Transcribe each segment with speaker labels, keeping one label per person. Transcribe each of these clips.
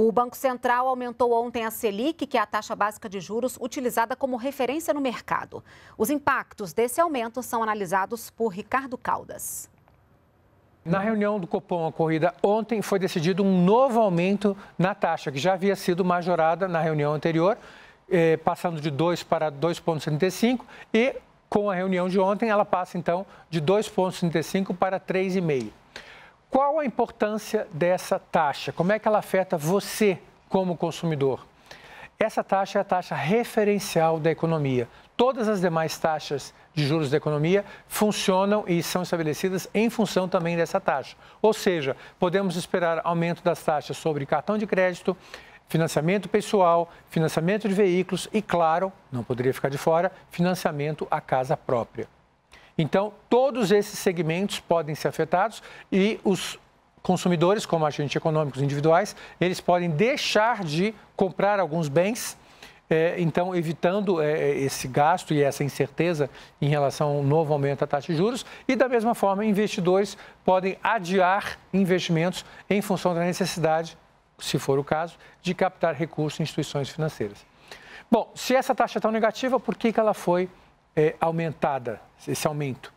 Speaker 1: O Banco Central aumentou ontem a Selic, que é a taxa básica de juros utilizada como referência no mercado. Os impactos desse aumento são analisados por Ricardo Caldas. Na reunião do Copom ocorrida ontem, foi decidido um novo aumento na taxa, que já havia sido majorada na reunião anterior, eh, passando de 2 para 2,75 e com a reunião de ontem, ela passa então de 2,35 para 3,5. Qual a importância dessa taxa? Como é que ela afeta você como consumidor? Essa taxa é a taxa referencial da economia. Todas as demais taxas de juros da economia funcionam e são estabelecidas em função também dessa taxa. Ou seja, podemos esperar aumento das taxas sobre cartão de crédito, financiamento pessoal, financiamento de veículos e, claro, não poderia ficar de fora, financiamento à casa própria. Então, todos esses segmentos podem ser afetados e os consumidores, como agentes econômicos individuais, eles podem deixar de comprar alguns bens. É, então, evitando é, esse gasto e essa incerteza em relação ao novo aumento da taxa de juros. E, da mesma forma, investidores podem adiar investimentos em função da necessidade, se for o caso, de captar recursos em instituições financeiras. Bom, se essa taxa é tão negativa, por que, que ela foi é, aumentada, esse aumento.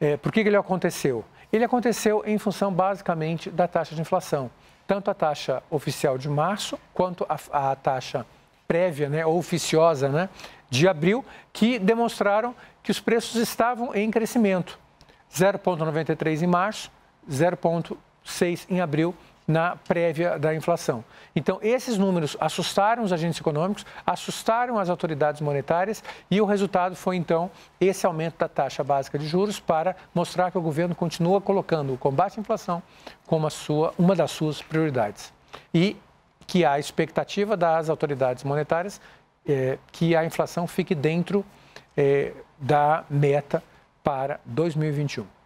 Speaker 1: É, por que, que ele aconteceu? Ele aconteceu em função basicamente da taxa de inflação, tanto a taxa oficial de março quanto a, a taxa prévia, né, ou oficiosa, né, de abril, que demonstraram que os preços estavam em crescimento. 0,93 em março, 0,6 em abril na prévia da inflação. Então, esses números assustaram os agentes econômicos, assustaram as autoridades monetárias e o resultado foi, então, esse aumento da taxa básica de juros para mostrar que o governo continua colocando o combate à inflação como sua, uma das suas prioridades. E que a expectativa das autoridades monetárias é que a inflação fique dentro é, da meta para 2021.